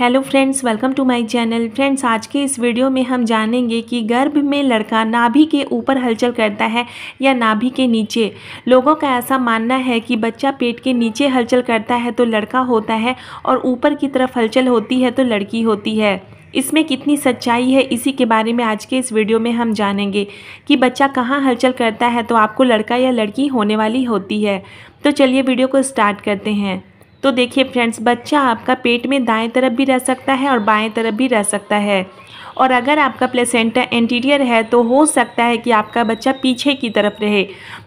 hello friends welcome to my channel friends आज के इस वीडियो में हम जानेंगे कि गर्भ में लड़का नाभि के ऊपर हलचल करता है या नाभि के नीचे लोगों का ऐसा मानना है कि बच्चा पेट के नीचे हलचल करता है तो लड़का होता है और ऊपर की तरफ हलचल होती है तो लड़की होती है इसमें कितनी सच्चाई है इसी के बारे में आज के इस वीडियो में हम जानेंगे कि बच्चा कहाँ हलचल करता है तो आपको लड़का या लड़की होने वाली होती है तो चलिए वीडियो को स्टार्ट करते हैं तो देखिए फ्रेंड्स बच्चा आपका पेट में दाएं तरफ भी रह सकता है और बाएं तरफ भी रह सकता है और अगर आपका प्लेसेंटा एंटीरियर है तो हो सकता है कि आपका बच्चा पीछे की तरफ रहे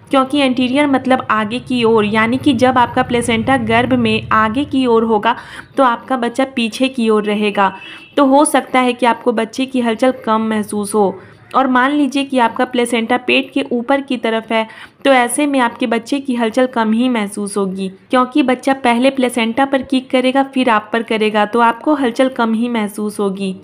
क्योंकि एंटीरियर मतलब आगे की ओर यानी कि जब आपका प्लेसेंटा गर्भ में आगे की ओर होगा तो आपका बच्चा पीछे की ओर रहेगा तो हो सकता है कि आपको बच्चे की हलचल कम महसूस हो और मान लीजिए कि आपका प्लेसेंटा पेट के ऊपर की तरफ है तो ऐसे में आपके बच्चे की हलचल कम ही महसूस होगी क्योंकि बच्चा पहले प्लेसेंटा पर किक करेगा फिर आप पर करेगा तो आपको हलचल कम ही महसूस होगी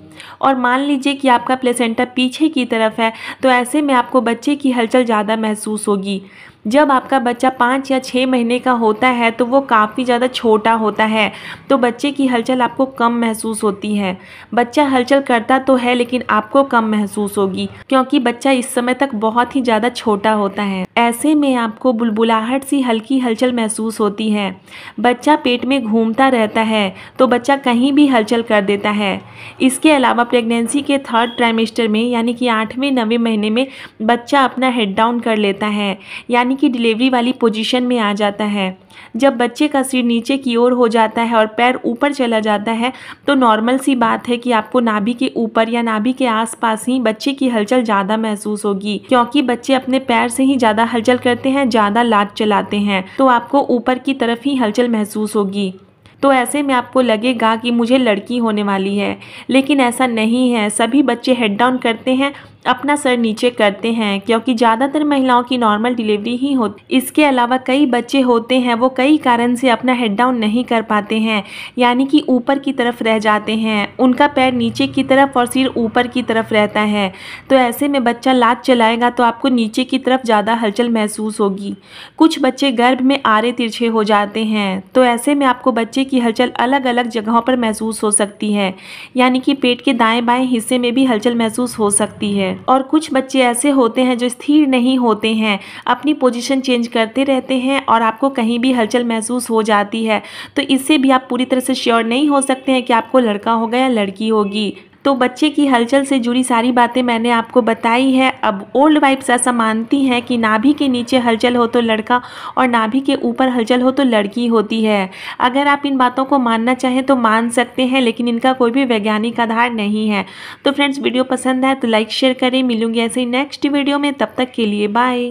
और मान लीजिए कि आपका प्लेसेंटा पीछे की तरफ है तो ऐसे में आपको बच्चे की हलचल ज़्यादा महसूस होगी जब आपका बच्चा पाँच या छः महीने का होता है तो वो काफ़ी ज़्यादा छोटा होता है तो बच्चे की हलचल आपको कम महसूस होती है बच्चा हलचल करता तो है लेकिन आपको कम महसूस होगी क्योंकि बच्चा इस समय तक बहुत ही ज़्यादा छोटा होता है ऐसे में आपको बुलबुलाहट सी हल्की हलचल महसूस होती है बच्चा पेट में घूमता रहता है तो बच्चा कहीं भी हलचल कर देता है इसके अलावा प्रेगनेंसी के थर्ड ट्राइमेस्टर में यानी कि आठवें नवे महीने में बच्चा अपना हेड डाउन कर लेता है यानी की डिलीवरी वाली पोजीशन में आ जाता है जब बच्चे का सिर नीचे की ओर हो जाता है और पैर ऊपर चला जाता है तो नॉर्मल सी बात है कि आपको नाभि के ऊपर या नाभि के आसपास ही बच्चे की हलचल ज़्यादा महसूस होगी क्योंकि बच्चे अपने पैर से ही ज़्यादा हलचल करते हैं ज़्यादा लात चलाते हैं तो आपको ऊपर की तरफ ही हलचल महसूस होगी तो ऐसे में आपको लगेगा कि मुझे लड़की होने वाली है लेकिन ऐसा नहीं है सभी बच्चे हेड डाउन करते हैं अपना सर नीचे करते हैं क्योंकि ज़्यादातर महिलाओं की नॉर्मल डिलीवरी ही होती इसके अलावा कई बच्चे होते हैं वो कई कारण से अपना हेड डाउन नहीं कर पाते हैं यानी कि ऊपर की तरफ रह जाते हैं उनका पैर नीचे की तरफ और सिर ऊपर की तरफ रहता है तो ऐसे में बच्चा लात चलाएगा तो आपको नीचे की तरफ ज़्यादा हलचल महसूस होगी कुछ बच्चे गर्भ में आरे तिरछे हो जाते हैं तो ऐसे में आपको बच्चे की हलचल अलग अलग जगहों पर महसूस हो सकती है यानी कि पेट के दाएँ बाएँ हिस्से में भी हलचल महसूस हो सकती है और कुछ बच्चे ऐसे होते हैं जो स्थिर नहीं होते हैं अपनी पोजीशन चेंज करते रहते हैं और आपको कहीं भी हलचल महसूस हो जाती है तो इससे भी आप पूरी तरह से श्योर नहीं हो सकते हैं कि आपको लड़का होगा या लड़की होगी तो बच्चे की हलचल से जुड़ी सारी बातें मैंने आपको बताई है अब ओल्ड वाइफ्स ऐसा मानती हैं कि नाभि के नीचे हलचल हो तो लड़का और नाभि के ऊपर हलचल हो तो लड़की होती है अगर आप इन बातों को मानना चाहें तो मान सकते हैं लेकिन इनका कोई भी वैज्ञानिक आधार नहीं है तो फ्रेंड्स वीडियो पसंद है तो लाइक शेयर करें मिलूंगी ऐसे ही नेक्स्ट वीडियो में तब तक के लिए बाय